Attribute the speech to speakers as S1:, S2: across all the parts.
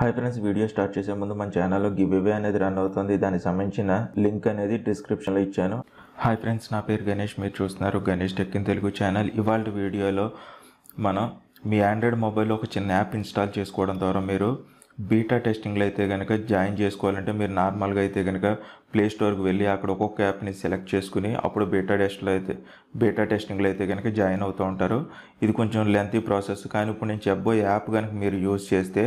S1: hi friends video start చేసే ముందు మన ఛానల్లో గివ్వే అనేది రన్ అవుతుంది దానికి సంబంధించిన లింక్ అనేది డిస్క్రిప్షన్లో ఇచ్చాను హాయ్ ఫ్రెండ్స్ నా పేరు గణేష్ మీరు చూస్తున్నారు Ganesh tech in Telugu channel ఇవాళ వీడియోలో మనం మీ ఆండ్రాయిడ్ మొబైల్లో ఒక చిన్న యాప్ ఇన్స్టాల్ చేసుకోవడం ద్వారా మీరు బీటా టెస్టింగ్లో అయితే కనుక జాయిన్ చేసుకోవాలంటే మీరు నార్మల్గా అయితే కనుక ప్లే స్టోర్కి వెళ్ళి అక్కడ ఒక్కొక్క యాప్ని సెలెక్ట్ చేసుకుని అప్పుడు బీటా టెస్ట్లో అయితే బీటా టెస్టింగ్లో అయితే కనుక జాయిన్ అవుతూ ఉంటారు ఇది కొంచెం లెంతీ ప్రాసెస్ కానీ ఇప్పుడు నేను చెప్పబోయే యాప్ కనుక మీరు యూజ్ చేస్తే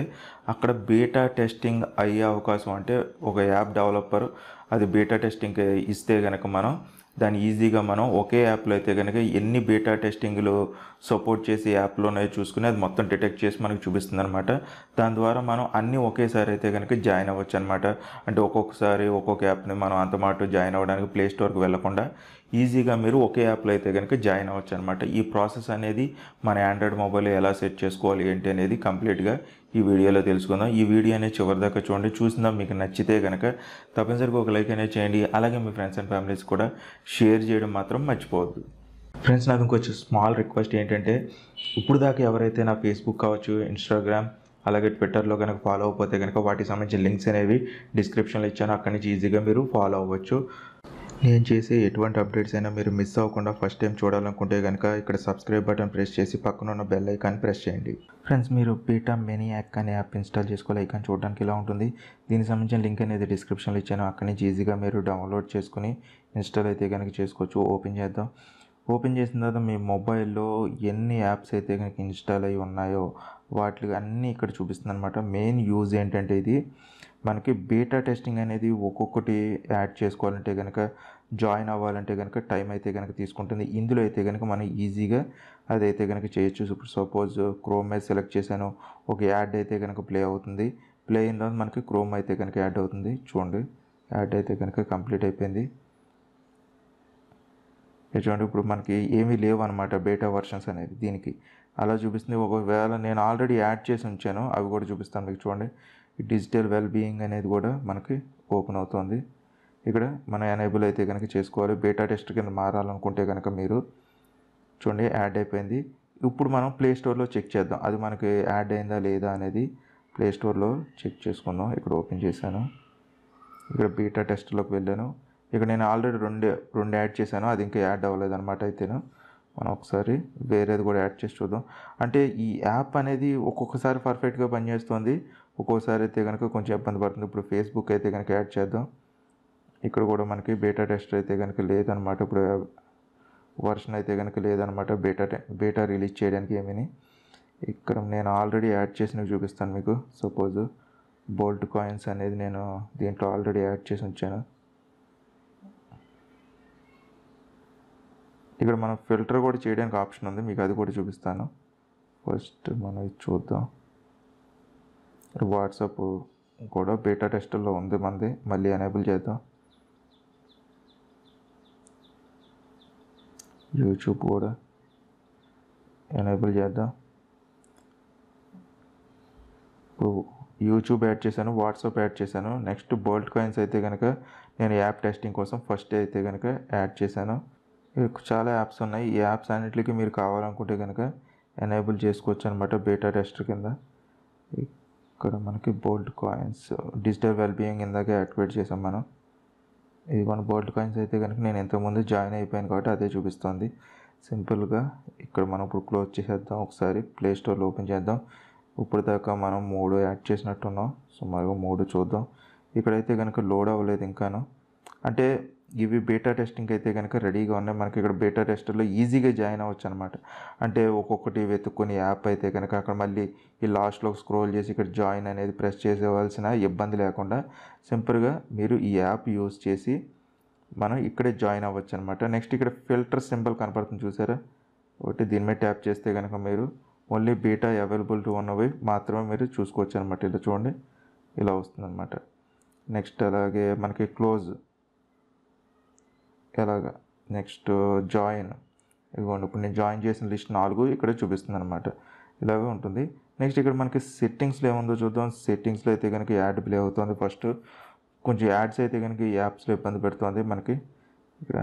S1: అక్కడ బీటా టెస్టింగ్ అయ్యే అవకాశం అంటే ఒక యాప్ డెవలపర్ అది బీటా టెస్టింగ్ ఇస్తే కనుక మనం దాన్ని ఈజీగా మనం ఒకే యాప్లో అయితే కనుక ఎన్ని బీటా టెస్టింగ్లు సపోర్ట్ చేసే యాప్లోనే చూసుకుని అది మొత్తం డిటెక్ట్ చేసి మనకు చూపిస్తుంది అనమాట దాని ద్వారా మనం అన్నీ ఒకేసారి అయితే కనుక జాయిన్ అవ్వచ్చు అనమాట అంటే ఒక్కొక్కసారి ఒక్కొక్క యాప్ యాప్ని మనం అంతమాటు జాయిన్ అవ్వడానికి ప్లే స్టోర్కి వెళ్లకుండా ఈజీగా మీరు ఒకే యాప్లో అయితే కనుక జాయిన్ అవ్వచ్చు అనమాట ఈ ప్రాసెస్ అనేది మన ఆండ్రాయిడ్ మొబైల్ ఎలా సెట్ చేసుకోవాలి ఏంటి అనేది కంప్లీట్గా ఈ వీడియోలో తెలుసుకుందాం ఈ వీడియో అనేది చివరిదాకా చూడండి చూసిందా మీకు నచ్చితే కనుక తప్పనిసరిగా ఒక లైక్ అనేది చేయండి అలాగే మీ ఫ్రెండ్స్ అండ్ ఫ్యామిలీస్ కూడా షేర్ చేయడం మాత్రం మర్చిపోవద్దు ఫ్రెండ్స్ నాకు ఇంకొచ్చే స్మాల్ రిక్వెస్ట్ ఏంటంటే ఇప్పుడు దాకా ఎవరైతే నా ఫేస్బుక్ కావచ్చు ఇన్స్టాగ్రామ్ అలాగే ట్విట్టర్లో కనుక ఫాలో అయిపోతే కనుక వాటికి సంబంధించిన లింక్స్ అనేవి డిస్క్రిప్షన్లో ఇచ్చాను అక్కడి నుంచి ఈజీగా మీరు ఫాలో అవ్వచ్చు నేను చేసే ఎటువంటి అప్డేట్స్ అయినా మీరు మిస్ అవ్వకుండా ఫస్ట్ టైం చూడాలనుకుంటే కనుక ఇక్కడ సబ్స్క్రైబ్ బటన్ ప్రెస్ చేసి పక్కన ఉన్న బెల్ ఐకాన్ ప్రెస్ చేయండి ఫ్రెండ్స్ మీరు పీటా మెనీ యాక్ అనే యాప్ ఇన్స్టాల్ చేసుకోవాలి ఐకాన్ చూడడానికి ఇలా ఉంటుంది దీనికి సంబంధించిన లింక్ అనేది డిస్క్రిప్షన్లో ఇచ్చాను అక్కడి నుంచి ఈజీగా మీరు డౌన్లోడ్ చేసుకుని ఇన్స్టాల్ అయితే కనుక చేసుకోవచ్చు ఓపెన్ చేద్దాం ఓపెన్ చేసిన తర్వాత మీ మొబైల్లో ఎన్ని యాప్స్ అయితే కనుక ఇన్స్టాల్ అయి ఉన్నాయో వాటి అన్నీ ఇక్కడ చూపిస్తుంది అనమాట మెయిన్ యూజ్ ఏంటంటే ఇది మనకి బీటా టెస్టింగ్ అనేది ఒక్కొక్కటి యాడ్ చేసుకోవాలంటే కనుక జాయిన్ అవ్వాలంటే కనుక టైం అయితే కనుక తీసుకుంటుంది ఇందులో అయితే కనుక మనం ఈజీగా అదైతే కనుక చేయొచ్చు ఇప్పుడు సపోజ్ క్రోమ్ మీద సెలెక్ట్ చేశాను ఒక యాడ్ అయితే కనుక ప్లే అవుతుంది ప్లే అయిన తర్వాత మనకి క్రోమ్ అయితే కనుక యాడ్ అవుతుంది చూడండి యాడ్ అయితే కనుక కంప్లీట్ అయిపోయింది చూడండి ఇప్పుడు మనకి ఏమీ లేవు అనమాట బేటా వర్షన్స్ అనేది దీనికి అలా చూపిస్తుంది ఒకవేళ నేను ఆల్రెడీ యాడ్ చేసి ఉంచాను అవి కూడా చూపిస్తాను మీకు చూడండి డిజిటల్ వెల్ బీయింగ్ అనేది కూడా మనకి ఓపెన్ అవుతుంది ఇక్కడ మనం ఎనేబుల్ అయితే కనుక చేసుకోవాలి బేటా టెస్ట్ కింద మారాలనుకుంటే కనుక మీరు చూడండి యాడ్ అయిపోయింది ఇప్పుడు మనం ప్లే స్టోర్లో చెక్ చేద్దాం అది మనకి యాడ్ అయిందా లేదా అనేది ప్లే స్టోర్లో చెక్ చేసుకుందాం ఇక్కడ ఓపెన్ చేశాను ఇక్కడ బీటా టెస్ట్లోకి వెళ్ళాను ఇక్కడ నేను ఆల్రెడీ రెండు రెండు యాడ్ చేశాను అది ఇంకా యాడ్ అవ్వలేదు అనమాట అయితేను మనం ఒకసారి వేరేది కూడా యాడ్ చేసి చూద్దాం అంటే ఈ యాప్ అనేది ఒక్కొక్కసారి పర్ఫెక్ట్గా పనిచేస్తుంది ఒక్కొక్కసారి అయితే కనుక కొంచెం ఇబ్బంది పడుతుంది ఇప్పుడు ఫేస్బుక్ అయితే కనుక యాడ్ చేద్దాం ఇక్కడ కూడా మనకి బీటా టెస్ట్ అయితే కనుక లేదనమాట ఇప్పుడు వర్షన్ అయితే కనుక లేదనమాట బీటా బీటా రిలీజ్ చేయడానికి ఏమీ ఇక్కడ నేను ఆల్రెడీ యాడ్ చేసినవి చూపిస్తాను మీకు సపోజ్ బోల్ట్ కాయిన్స్ అనేది నేను దీంట్లో ఆల్రెడీ యాడ్ చేసి ఉంచాను ఇక్కడ మనం ఫిల్టర్ కూడా చేయడానికి ఆప్షన్ ఉంది మీకు అది కూడా చూపిస్తాను ఫస్ట్ మనం చూద్దాం వాట్సాప్ కూడా బీటా టెస్ట్లో ఉంది మనది మళ్ళీ ఎనేబుల్ చేద్దాం యూట్యూబ్ కూడా ఎనేబుల్ చేద్దాం ఇప్పుడు యూట్యూబ్ యాడ్ చేశాను వాట్సాప్ యాడ్ చేశాను నెక్స్ట్ బోల్ట్ కాయిన్స్ అయితే కనుక నేను యాప్ టెస్టింగ్ కోసం ఫస్ట్ అయితే కనుక యాడ్ చేశాను చాలా యాప్స్ ఉన్నాయి ఈ యాప్స్ అన్నిటికీ మీరు కావాలనుకుంటే కనుక ఎనేబుల్ చేసుకోవచ్చు అనమాట బేటా టెస్టర్ కింద ఇక్కడ మనకి బోల్డ్ కాయిన్స్ డిజిటల్ వెల్బీయింగ్ ఇందాకే యాక్టివేట్ చేసాం మనం ఇది మన బోల్డ్ కాయిన్స్ అయితే కనుక నేను ఇంతకుముందు జాయిన్ అయిపోయాను కాబట్టి అదే చూపిస్తుంది సింపుల్గా ఇక్కడ మనం ఇప్పుడు క్లోజ్ చేసేద్దాం ఒకసారి ప్లే స్టోర్లో ఓపెన్ చేద్దాం ఇప్పుడు దాకా మనం మూడు యాడ్ చేసినట్టున్నాం సుమారుగా మూడు చూద్దాం ఇక్కడైతే కనుక లోడ్ అవ్వలేదు ఇంకాను అంటే ఇవి బీటా టెస్టింగ్ అయితే కనుక రెడీగా ఉన్నాయి మనకి ఇక్కడ బీటా టెస్టర్లో ఈజీగా జాయిన్ అవ్వచ్చు అనమాట అంటే ఒక్కొక్కటి వెతుక్కుని యాప్ అయితే కనుక అక్కడ మళ్ళీ ఈ లాస్ట్లో స్క్రోల్ చేసి ఇక్కడ జాయిన్ అనేది ప్రెస్ చేసేవలసిన ఇబ్బంది లేకుండా సింపుల్గా మీరు ఈ యాప్ యూజ్ చేసి మనం ఇక్కడే జాయిన్ అవ్వచ్చు అనమాట నెక్స్ట్ ఇక్కడ ఫిల్టర్ సింబల్ కనపడుతుంది చూసారా ఒకటి దీని మీద ట్యాప్ చేస్తే కనుక మీరు ఓన్లీ బీటా అవైలబుల్ ఉన్నవి మాత్రమే మీరు చూసుకోవచ్చు అనమాట ఇలా చూడండి ఇలా వస్తుందన్నమాట నెక్స్ట్ అలాగే మనకి క్లోజ్ ఎలాగ నెక్స్ట్ జాయిన్ ఇదిగోండి ఇప్పుడు నేను జాయిన్ చేసిన లిస్ట్ నాలుగు ఇక్కడ చూపిస్తుంది అనమాట ఇలాగే ఉంటుంది నెక్స్ట్ ఇక్కడ మనకి సెట్టింగ్స్లో ఏముందో చూద్దాం సెట్టింగ్స్లో అయితే కనుక యాడ్ ప్లే అవుతుంది ఫస్ట్ కొంచెం యాడ్స్ అయితే కనుక ఈ యాప్స్లో ఇబ్బంది పెడుతుంది మనకి ఇక్కడ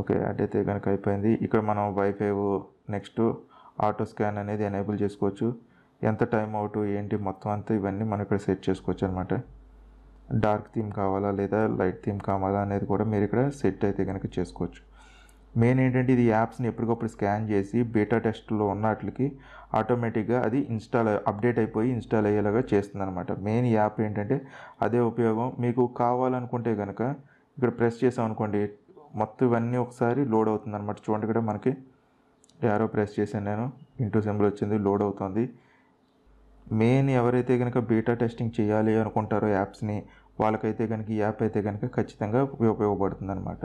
S1: ఓకే యాడ్ అయితే కనుక అయిపోయింది ఇక్కడ మనం వైఫై నెక్స్ట్ ఆటో స్కాన్ అనేది ఎనేబుల్ చేసుకోవచ్చు ఎంత టైం అవుట్ ఏంటి మొత్తం అంతా ఇవన్నీ మనం ఇక్కడ సెట్ చేసుకోవచ్చు అనమాట డార్క్ థీమ్ కావాలా లేదా లైట్ థీమ్ కావాలా అనేది కూడా మీరు ఇక్కడ సెట్ అయితే కనుక చేసుకోవచ్చు మెయిన్ ఏంటంటే ఇది యాప్స్ని ఎప్పటికప్పుడు స్కాన్ చేసి బీటా టెస్ట్లో ఉన్నట్లకి ఆటోమేటిక్గా అది ఇన్స్టాల్ అప్డేట్ అయిపోయి ఇన్స్టాల్ అయ్యేలాగా చేస్తుంది అనమాట మెయిన్ యాప్ ఏంటంటే అదే ఉపయోగం మీకు కావాలనుకుంటే కనుక ఇక్కడ ప్రెస్ చేసాం అనుకోండి మొత్తం ఇవన్నీ ఒకసారి లోడ్ అవుతుంది అనమాట చూడండి ఇక్కడ మనకి యారో ప్రెస్ చేశాను నేను ఇంటూ సింబల్ వచ్చింది లోడ్ అవుతుంది మెయిన్ ఎవరైతే కనుక బీటా టెస్టింగ్ చేయాలి అనుకుంటారో యాప్స్ని వాళ్ళకైతే కనుక ఈ యాప్ అయితే కనుక ఖచ్చితంగా ఉపయోగపడుతుంది అనమాట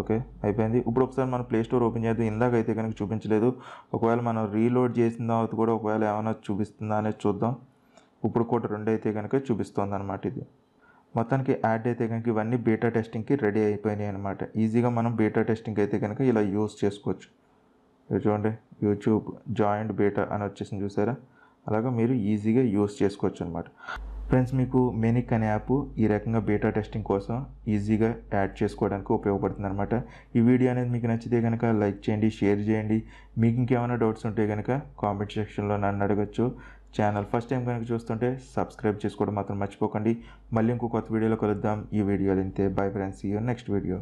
S1: ఓకే అయిపోయింది ఇప్పుడు ఒకసారి మనం ప్లే స్టోర్ ఓపెన్ చేద్దాం ఇందాక అయితే కనుక చూపించలేదు ఒకవేళ మనం రీలోడ్ చేసిన తర్వాత కూడా ఒకవేళ ఏమైనా చూపిస్తుందా అనేది చూద్దాం ఇప్పుడు కూడా రెండు అయితే కనుక చూపిస్తుంది అనమాట ఇది మొత్తానికి యాడ్ అయితే కనుక ఇవన్నీ బీటా టెస్టింగ్కి రెడీ అయిపోయినాయి అనమాట ఈజీగా మనం బీటా టెస్టింగ్ అయితే కనుక ఇలా యూస్ చేసుకోవచ్చు చూడండి యూట్యూబ్ జాయింట్ బీటా అని వచ్చేసింది చూసారా అలాగా మీరు ఈజీగా యూస్ చేసుకోవచ్చు అనమాట ఫ్రెండ్స్ మీకు మెనిక్ అనే యాప్ ఈ రకంగా బీటా టెస్టింగ్ కోసం ఈజీగా యాడ్ చేసుకోవడానికి ఉపయోగపడుతుంది అనమాట ఈ వీడియో అనేది మీకు నచ్చితే కనుక లైక్ చేయండి షేర్ చేయండి మీకు ఇంకేమైనా డౌట్స్ ఉంటే కనుక కామెంట్ సెక్షన్లో నన్ను అడగచ్చు ఛానల్ ఫస్ట్ టైం కనుక చూస్తుంటే సబ్స్క్రైబ్ చేసుకోవడం మాత్రం మర్చిపోకండి మళ్ళీ ఇంకో కొత్త వీడియోలో కలుద్దాం ఈ వీడియోలు ఇంతే bye friends you next video